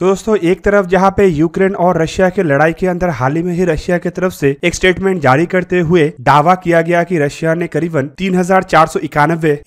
तो दोस्तों एक तरफ जहां पे यूक्रेन और रशिया के लड़ाई के अंदर हाल ही में ही रशिया की तरफ से एक स्टेटमेंट जारी करते हुए दावा किया गया कि रशिया ने करीबन तीन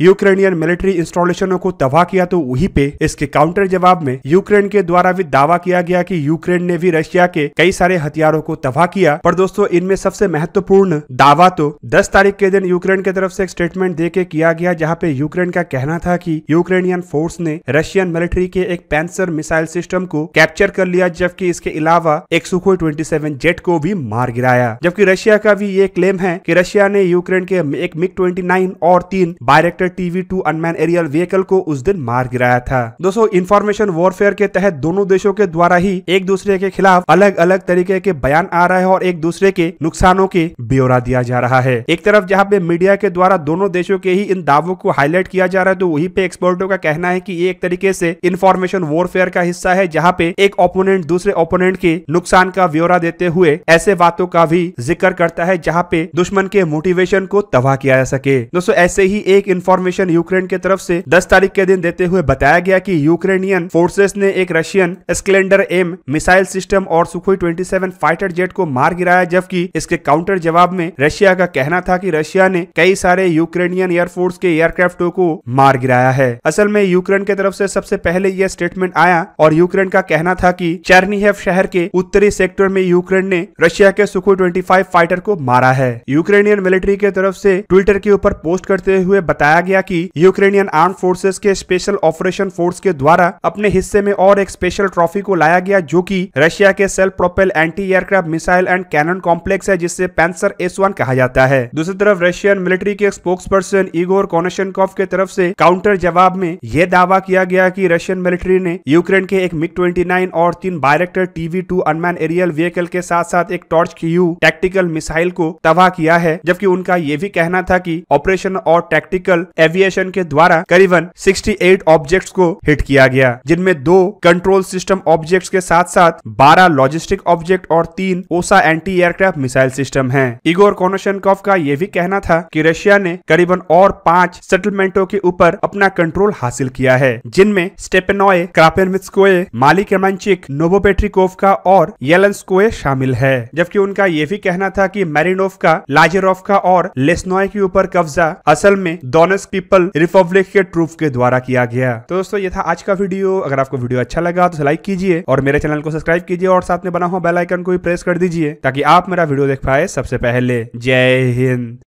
यूक्रेनियन मिलिट्री इंस्टॉलेशनों को तबाह किया तो वहीं पे इसके काउंटर जवाब में यूक्रेन के द्वारा भी दावा किया गया कि यूक्रेन ने भी रशिया के कई सारे हथियारों को तबाह किया पर दोस्तों इनमें सबसे महत्वपूर्ण दावा तो दस तारीख के दिन यूक्रेन की तरफ से एक स्टेटमेंट दे के किया गया जहाँ पे यूक्रेन का कहना था की यूक्रेनियन फोर्स ने रशियन मिलिट्री के एक पैंसर मिसाइल सिस्टम को को कैप्चर कर लिया जबकि इसके अलावा एक सुखोई 27 जेट को भी मार गिराया जबकि रशिया का भी ये क्लेम है कि रशिया ने यूक्रेन के एक मिग 29 और तीन Bayraktar TB two unmanned aerial vehicle को उस दिन मार गिराया था दोस्तों इन्फॉर्मेशन वॉरफेयर के तहत दोनों देशों के द्वारा ही एक दूसरे के खिलाफ अलग अलग तरीके के बयान आ रहे हैं और एक दूसरे के नुकसानों के ब्यौरा दिया जा रहा है एक तरफ जहाँ पे मीडिया के द्वारा दोनों देशों के ही इन दावों को हाईलाइट किया जा रहा है तो वही पे एक्सपर्टो का कहना है की ये एक तरीके से इन्फॉर्मेशन वॉरफेयर का हिस्सा है जहाँ यहाँ पे एक ओपोनेंट दूसरे ओपोनेंट के नुकसान का ब्यौरा देते हुए ऐसे बातों का भी जिक्र करता है जहाँ पे दुश्मन के मोटिवेशन को तबाह किया जा सके दोस्तों ऐसे ही एक इन्फॉर्मेशन यूक्रेन के तरफ से 10 तारीख के दिन देते हुए बताया गया कि यूक्रेनियन फोर्सेस ने एक Russian Iskander M missile system और सुखोई 27 फाइटर जेट को मार गिराया जबकि इसके काउंटर जवाब में रशिया का कहना था कि रशिया ने कई सारे यूक्रेनियन एयरफोर्स के एयरक्राफ्टों को मार गिराया है असल में यूक्रेन के तरफ से सबसे पहले यह स्टेटमेंट आया और यूक्रेन का का कहना था कि चेरनीहेव शहर के उत्तरी सेक्टर में यूक्रेन ने रशिया के सुखो 25 फाइटर को मारा है यूक्रेनियन मिलिट्री के तरफ से ट्विटर के ऊपर पोस्ट करते हुए बताया गया कि यूक्रेनियन आर्म फोर्सेस के स्पेशल ऑपरेशन फोर्स के द्वारा अपने हिस्से में और एक स्पेशल ट्रॉफी को लाया गया जो की रशिया के self propel anti aircraft missile and cannon complex है जिससे पेंसर एस कहा जाता है दूसरी तरफ रशियन मिलिट्री के स्पोक्स पर्सन इगोर कोनेशनकॉफ के तरफ से काउंटर जवाब में यह दावा किया गया कि रशियन मिलिट्री ने यूक्रेन के एक मिग 29 और तीन Bayraktar TB two unmanned aerial vehicle के साथ साथ एक टॉर्च की यू टैक्टिकल मिसाइल को तबाह किया है जबकि उनका ये भी कहना था कि ऑपरेशन और टैक्टिकल एविएशन के द्वारा करीबन 68 ऑब्जेक्ट्स को हिट किया गया जिनमें दो कंट्रोल सिस्टम ऑब्जेक्ट के साथ साथ बारह लॉजिस्टिक ऑब्जेक्ट और तीन Osa anti aircraft missile system है इगोर कोनोशनकोव का यह भी कहना था की रशिया ने करीबन और पांच सेटलमेंटो के ऊपर अपना कंट्रोल हासिल किया है जिनमें स्टेपेनोए क्रापेनविस्कोए माली विटाली केमांचिक का और येलंस्कोए शामिल है जबकि उनका ये भी कहना था कि मैरिनोव का लाजेरोव का और लेस्नोय के ऊपर कब्जा असल में दोनस पीपल रिपब्लिक के ट्रूफ के द्वारा किया गया तो दोस्तों ये था आज का वीडियो अगर आपको वीडियो अच्छा लगा तो लाइक कीजिए और मेरे चैनल को सब्सक्राइब कीजिए और साथ में बना हुआ बेलाइकन को भी प्रेस कर दीजिए ताकि आप मेरा वीडियो देख पाए सबसे पहले जय हिंद